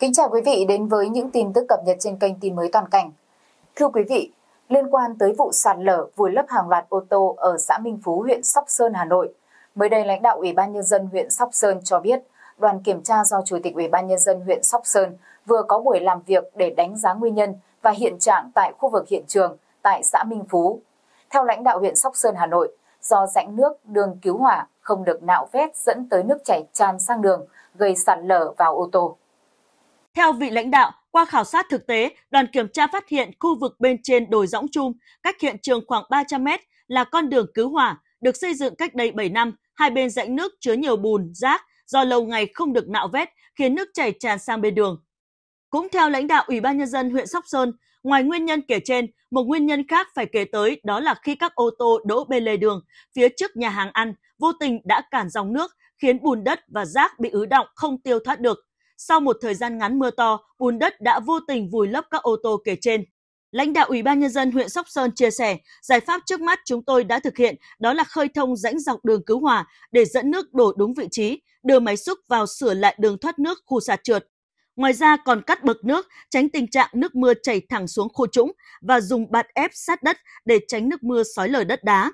Kính chào quý vị đến với những tin tức cập nhật trên kênh tin mới toàn cảnh. Thưa quý vị, liên quan tới vụ sạt lở vùi lấp hàng loạt ô tô ở xã Minh Phú, huyện Sóc Sơn, Hà Nội, mới đây lãnh đạo Ủy ban nhân dân huyện Sóc Sơn cho biết, đoàn kiểm tra do Chủ tịch Ủy ban nhân dân huyện Sóc Sơn vừa có buổi làm việc để đánh giá nguyên nhân và hiện trạng tại khu vực hiện trường tại xã Minh Phú. Theo lãnh đạo huyện Sóc Sơn, Hà Nội, do rãnh nước đường cứu hỏa không được nạo vét dẫn tới nước chảy tràn sang đường, gây sạt lở vào ô tô. Theo vị lãnh đạo, qua khảo sát thực tế, đoàn kiểm tra phát hiện khu vực bên trên đồi rõng Trung, cách hiện trường khoảng 300 mét là con đường cứu hỏa, được xây dựng cách đây 7 năm, hai bên rãnh nước chứa nhiều bùn, rác do lâu ngày không được nạo vét khiến nước chảy tràn sang bên đường. Cũng theo lãnh đạo Ủy ban nhân dân huyện Sóc Sơn, ngoài nguyên nhân kể trên, một nguyên nhân khác phải kể tới đó là khi các ô tô đỗ bên lề đường phía trước nhà hàng ăn vô tình đã cản dòng nước khiến bùn đất và rác bị ứ động không tiêu thoát được, sau một thời gian ngắn mưa to, bùn đất đã vô tình vùi lấp các ô tô kể trên. Lãnh đạo Ủy ban Nhân dân huyện Sóc Sơn chia sẻ, giải pháp trước mắt chúng tôi đã thực hiện đó là khơi thông rãnh dọc đường cứu hỏa để dẫn nước đổ đúng vị trí, đưa máy xúc vào sửa lại đường thoát nước khu sạt trượt. Ngoài ra còn cắt bậc nước, tránh tình trạng nước mưa chảy thẳng xuống khu trũng và dùng bạt ép sát đất để tránh nước mưa sói lở đất đá.